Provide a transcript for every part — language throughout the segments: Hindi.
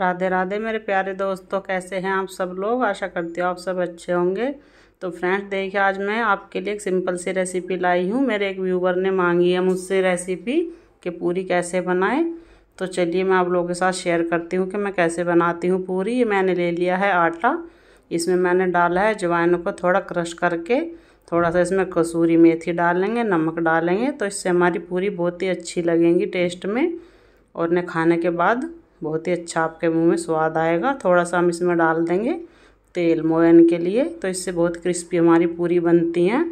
राधे राधे मेरे प्यारे दोस्तों कैसे हैं आप सब लोग आशा करती हूँ आप सब अच्छे होंगे तो फ्रेंड्स देखिए आज मैं आपके लिए एक सिंपल सी रेसिपी लाई हूँ मेरे एक व्यूवर ने मांगी है मुझसे रेसिपी कि पूरी कैसे बनाएं तो चलिए मैं आप लोगों के साथ शेयर करती हूँ कि मैं कैसे बनाती हूँ पूरी ये मैंने ले लिया है आटा इसमें मैंने डाला है अजवाइन को थोड़ा क्रश करके थोड़ा सा इसमें कसूरी मेथी डालेंगे नमक डालेंगे तो इससे हमारी पूरी बहुत ही अच्छी लगेंगी टेस्ट में और ने खाने के बाद बहुत ही अच्छा आपके मुंह में स्वाद आएगा थोड़ा सा हम इसमें डाल देंगे तेल मोयन के लिए तो इससे बहुत क्रिस्पी हमारी पूरी बनती हैं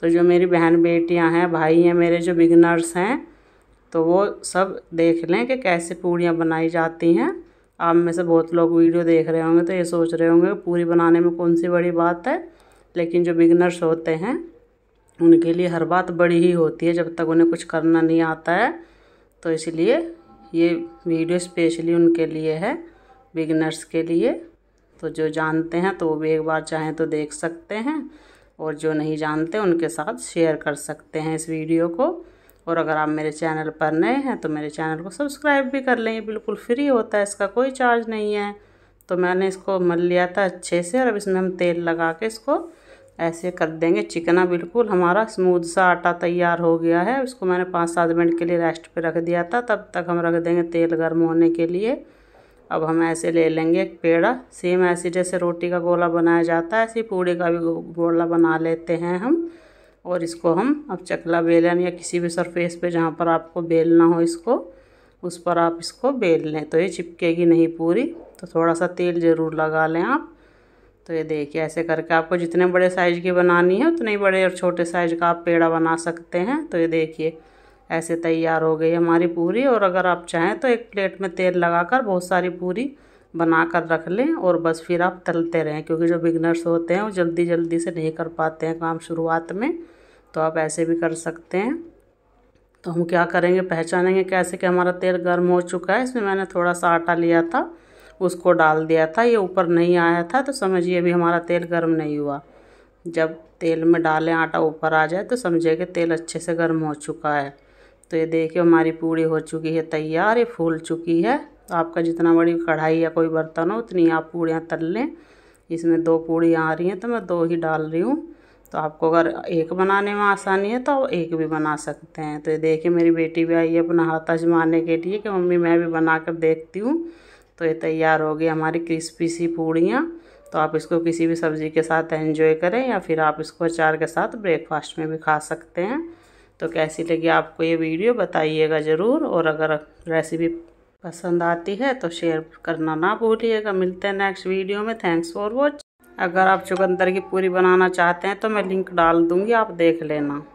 तो जो मेरी बहन बेटियां हैं भाई हैं मेरे जो बिगनर्स हैं तो वो सब देख लें कि कैसे पूड़ियाँ बनाई जाती हैं आप में से बहुत लोग वीडियो देख रहे होंगे तो ये सोच रहे होंगे पूरी बनाने में कौन सी बड़ी बात है लेकिन जो बिगनर्स होते हैं उनके लिए हर बात बड़ी ही होती है जब तक उन्हें कुछ करना नहीं आता है तो इसलिए ये वीडियो स्पेशली उनके लिए है बिगनर्स के लिए तो जो जानते हैं तो वो भी एक बार चाहें तो देख सकते हैं और जो नहीं जानते उनके साथ शेयर कर सकते हैं इस वीडियो को और अगर आप मेरे चैनल पर नए हैं तो मेरे चैनल को सब्सक्राइब भी कर लें बिल्कुल फ्री होता है इसका कोई चार्ज नहीं है तो मैंने इसको मल लिया था अच्छे से और अब इसमें हम तेल लगा के इसको ऐसे कर देंगे चिकना बिल्कुल हमारा स्मूथ सा आटा तैयार हो गया है उसको मैंने पाँच सात मिनट के लिए रेस्ट पे रख दिया था तब तक हम रख देंगे तेल गर्म होने के लिए अब हम ऐसे ले लेंगे एक पेड़ा सेम ऐसे जैसे रोटी का गोला बनाया जाता है ऐसे पूड़ी का भी गोला बना लेते हैं हम और इसको हम अब चकला बेलन या किसी भी सरफेस पर जहाँ पर आपको बेलना हो इसको उस पर आप इसको बेल लें तो ये चिपकेगी नहीं पूरी तो थोड़ा सा तेल ज़रूर लगा लें आप तो ये देखिए ऐसे करके आपको जितने बड़े साइज़ की बनानी है उतने ही बड़े और छोटे साइज़ का आप पेड़ा बना सकते हैं तो ये देखिए ऐसे तैयार हो गई हमारी पूरी और अगर आप चाहें तो एक प्लेट में तेल लगाकर बहुत सारी पूरी बना कर रख लें और बस फिर आप तलते रहें क्योंकि जो बिगनर्स होते हैं वो जल्दी जल्दी से नहीं कर पाते हैं काम शुरुआत में तो आप ऐसे भी कर सकते हैं तो हम क्या करेंगे पहचानेंगे कैसे कि हमारा तेल गर्म हो चुका है इसमें मैंने थोड़ा सा आटा लिया था उसको डाल दिया था ये ऊपर नहीं आया था तो समझिए अभी हमारा तेल गर्म नहीं हुआ जब तेल में डालें आटा ऊपर आ जाए तो समझिए कि तेल अच्छे से गर्म हो चुका है तो ये देखिए हमारी पूड़ी हो चुकी है तैयार ये फूल चुकी है तो आपका जितना बड़ी कढ़ाई या कोई बर्तन हो उतनी आप पूड़ियाँ तल लें इसमें दो पूड़ियाँ आ रही हैं तो मैं दो ही डाल रही हूँ तो आपको अगर एक बनाने में आसानी है तो आप एक भी बना सकते हैं तो ये देखिए मेरी बेटी भी आई है अपना हाथ आजमाने के लिए कि मम्मी मैं भी बना कर देखती हूँ तो ये तैयार हो गई हमारी क्रिस्पी सी पूड़ियाँ तो आप इसको किसी भी सब्ज़ी के साथ एंजॉय करें या फिर आप इसको अचार के साथ ब्रेकफास्ट में भी खा सकते हैं तो कैसी लगी आपको ये वीडियो बताइएगा ज़रूर और अगर रेसिपी पसंद आती है तो शेयर करना ना भूलिएगा मिलते हैं नेक्स्ट वीडियो में थैंक्स फॉर वॉच अगर आप चुकंदर की पूरी बनाना चाहते हैं तो मैं लिंक डाल दूँगी आप देख लेना